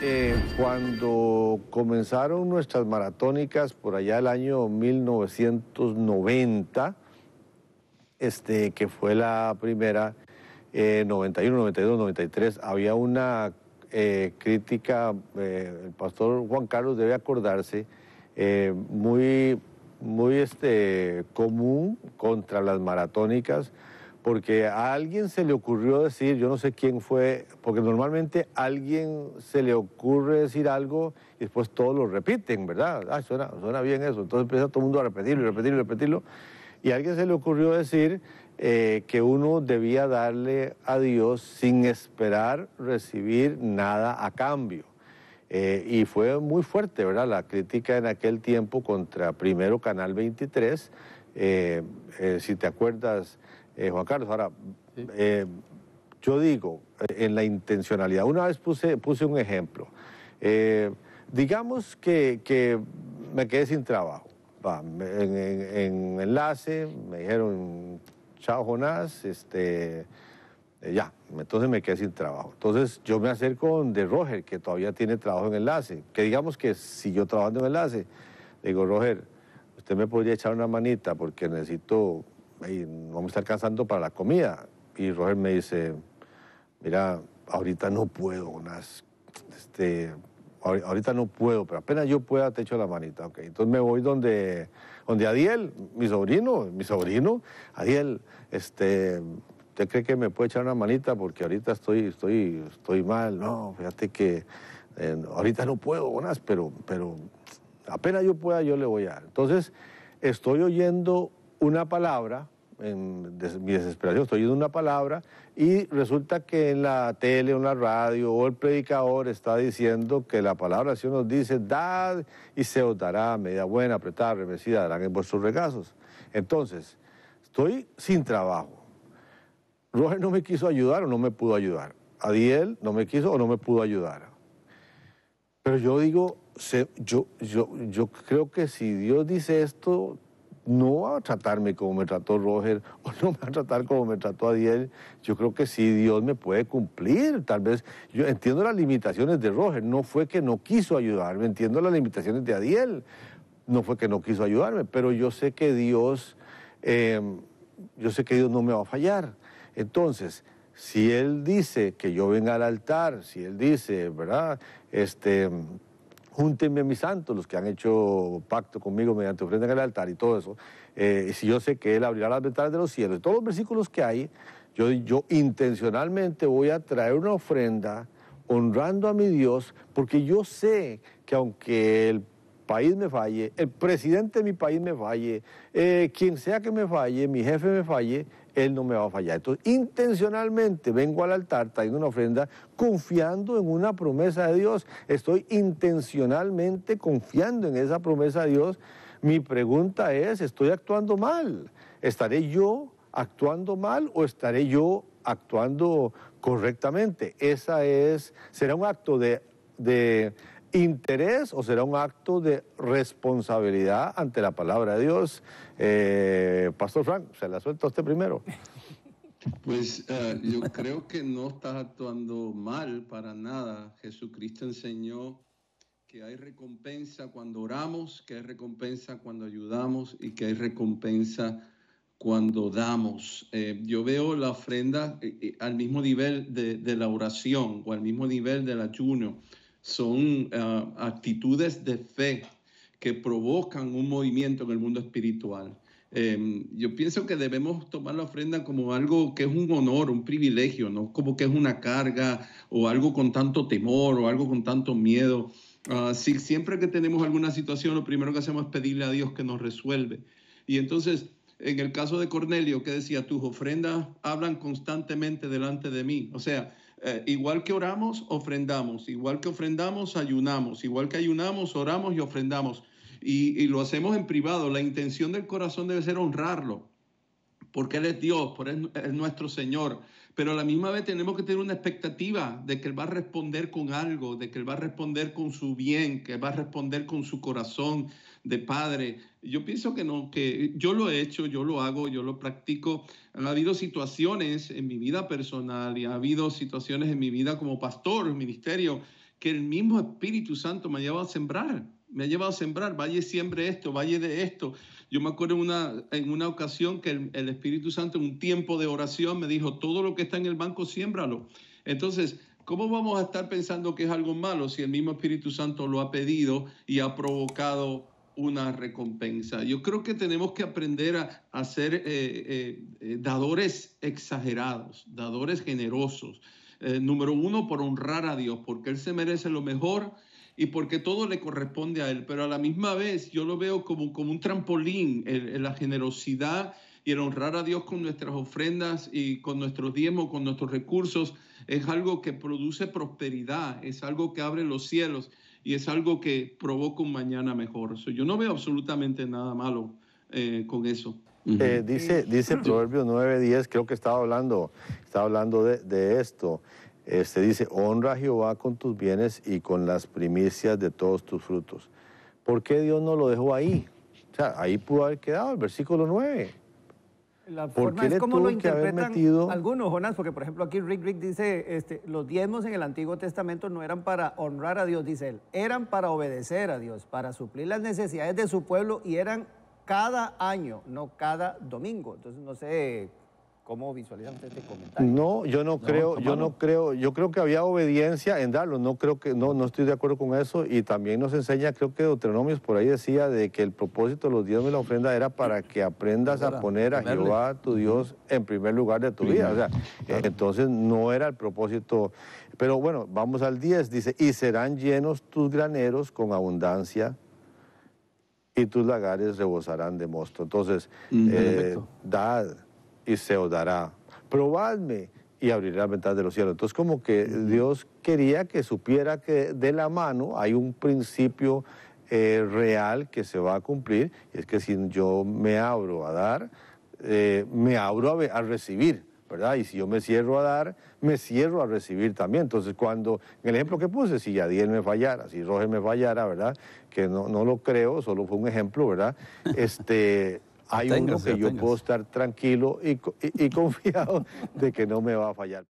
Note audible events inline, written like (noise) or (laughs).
Eh, cuando comenzaron nuestras maratónicas por allá el año 1990, este, que fue la primera, 91, 92, 93, había una eh, crítica, eh, el pastor Juan Carlos debe acordarse, muy, muy este, común contra las maratónicas porque a alguien se le ocurrió decir, yo no sé quién fue, porque normalmente a alguien se le ocurre decir algo y después todos lo repiten, ¿verdad? Ah, suena, bien eso. Entonces empieza todo el mundo a repetirlo y repetirlo y repetirlo. Y a alguien se le ocurrió decir eh, que uno debía darle a Dios sin esperar recibir nada a cambio. Eh, y fue muy fuerte, ¿verdad? La crítica en aquel tiempo contra primero Canal 23 eh, eh, si te acuerdas, eh, Juan Carlos, ahora, yo digo, en la intencionalidad, una vez puse, puse un ejemplo. digamos que, me quedé sin trabajo. en, enlace me dijeron, chao Jonás, este, ya, entonces me quedé sin trabajo. Entonces yo me acerco de Roger, que todavía tiene trabajo en enlace, que digamos que yo trabajando en enlace. digo, Roger, usted me podría echar una manita porque necesito, Vamos a estar cansando para la comida. Y Roger me dice, mira, ahorita no puedo, unas, este, ahorita no puedo, pero apenas yo pueda te echo la manita. Okay. Entonces me voy donde, donde Adiel, mi sobrino, mi sobrino, Adiel, este, ¿usted cree que me puede echar una manita? Porque ahorita estoy, estoy, estoy mal, no, fíjate que eh, ahorita no puedo, unas pero, pero apenas yo pueda, yo le voy a dar. Entonces, estoy oyendo una palabra, en mi desesperación, estoy oyendo una palabra y resulta que en la tele, en la radio o el predicador está diciendo que la palabra si nos dice, dad y se os dará, medida buena, apretada, remesida, darán en vuestros regazos. Entonces, estoy sin trabajo. Roger no me quiso ayudar o no me pudo ayudar. Adiel no me quiso o no me pudo ayudar. Pero yo digo, yo, yo, yo creo que si Dios dice esto, no va a tratarme como me trató Roger (laughs) o no me va a tratar como me trató Adiel. Yo creo que si Dios me puede cumplir. Tal vez yo entiendo las limitaciones de Roger. No fue que no quiso ayudarme, entiendo las limitaciones de Adiel. No fue que no quiso ayudarme, pero yo sé que Dios, em, yo sé que Dios no me va a fallar. Entonces, si Él dice que yo venga al altar, si Él dice, ¿verdad? Este júntenme a mis santos, los que han hecho pacto conmigo mediante ofrenda en el altar y todo eso, eh, si yo sé que Él abrirá las ventanas de los cielos, todos los versículos que hay, yo, yo intencionalmente voy a traer una ofrenda honrando a mi Dios, porque yo sé que aunque el país me falle, el presidente de mi país me falle, eh, quien sea que me falle, mi jefe me falle, él no me va a fallar. Entonces, intencionalmente vengo al altar trayendo una ofrenda confiando en una promesa de Dios. Estoy intencionalmente confiando en esa promesa de Dios. Mi pregunta es, ¿estoy actuando mal? ¿Estaré yo actuando mal o estaré yo actuando correctamente? Esa es, será un acto de, de interés o será un acto de responsabilidad ante la palabra de Dios. Eh, Pastor Frank, se la suelto a usted primero. Pues eh, yo creo que no estás actuando mal para nada. Jesucristo enseñó que hay recompensa cuando oramos, que hay recompensa cuando ayudamos y que hay recompensa cuando damos. Eh, yo veo la ofrenda al mismo nivel de, de, la oración o al mismo nivel del ayuno son eh, actitudes de fe que provocan un movimiento en el mundo espiritual. Em, yo pienso que debemos tomar la ofrenda como algo que es un honor, un privilegio, no como que es una carga o algo con tanto temor o algo con tanto miedo. Ah, siempre que tenemos alguna situación, lo primero que hacemos es pedirle a Dios que nos resuelve. Y entonces, en el caso de Cornelio, que decía, tus ofrendas hablan constantemente delante de mí. O sea, eh, igual que oramos, ofrendamos. Igual que ofrendamos, ayunamos. Igual que ayunamos, oramos y ofrendamos. Y, lo hacemos en privado. La intención del corazón debe ser honrarlo porque Él es Dios, por es nuestro Señor. Pero a la misma vez tenemos que tener una expectativa de que Él va a responder con algo, de que Él va a responder con su bien, que va a responder con su corazón, de padre. Yo pienso que no, que yo lo he hecho, yo lo hago, yo lo practico. Ha habido situaciones en mi vida personal y ha habido situaciones en mi vida como pastor, ministerio, que el mismo Espíritu Santo me ha llevado a sembrar. Me ha llevado a sembrar, Valle, siempre esto, Valle, de esto. Yo me acuerdo en una, en una ocasión que el, el Espíritu Santo en un tiempo de oración me dijo, todo lo que está en el banco, siémbralo. Entonces, ¿cómo vamos a estar pensando que es algo malo si el mismo Espíritu Santo lo ha pedido y ha provocado una recompensa. Yo creo que tenemos que aprender a, ser eh, eh, eh, dadores exagerados, dadores generosos. número uno, por honrar a Dios, porque Él se merece lo mejor y porque todo le corresponde a Él. Pero a la misma vez yo lo veo como, como un trampolín, en la generosidad y el honrar a Dios con nuestras ofrendas y con nuestros diezmos, con nuestros recursos, es algo que produce prosperidad, es algo que abre los cielos y es algo que provoca un mañana mejor. yo no veo absolutamente nada malo eh, con eso. Eh, dice dice Proverbio 9:10, creo que estaba hablando, estaba hablando de, esto. Este dice, honra a Jehová con tus bienes y con las primicias de todos tus frutos. ¿Por qué Dios no lo dejó ahí? O sea, ahí pudo haber quedado el versículo 9 la forma es como lo interpretan algunos, Jonás, porque por ejemplo aquí Rick Rick dice, este, los diezmos en el Antiguo Testamento no eran para honrar a Dios, dice él, eran para obedecer a Dios, para suplir las necesidades de su pueblo y eran cada año, no cada domingo. Entonces no sé ¿Cómo visualizan usted este comentario? No, yo no, creo, yo no creo, yo creo que había obediencia en darlo, no creo que, no, no estoy de acuerdo con eso, y también nos enseña, creo que Deuteronomios por ahí decía de que el propósito de los dioses de la ofrenda era para que aprendas a poner a Jehová tu Dios en primer lugar de tu vida. O sea, eh, entonces no era el propósito. Pero bueno, vamos al 10, dice, y serán llenos tus graneros con abundancia y tus lagares rebosarán de mosto. Entonces, eh, da y se os dará. Probadme y abriré la ventana de los cielos. Entonces como que Dios quería que supiera que de la mano hay un principio eh, real que se va a cumplir, y es que si yo me abro a dar, eh, me abro a, recibir. ¿verdad? Y si yo me cierro a dar, me cierro a recibir también. Entonces, cuando, en el ejemplo que puse, si Yadiel me fallara, si Roger me fallara, ¿verdad? Que no, no lo creo, solo fue un ejemplo, ¿verdad? (laughs) Este, hay uno que yo puedo estar tranquilo y, (laughs) confiado de que no me va a fallar.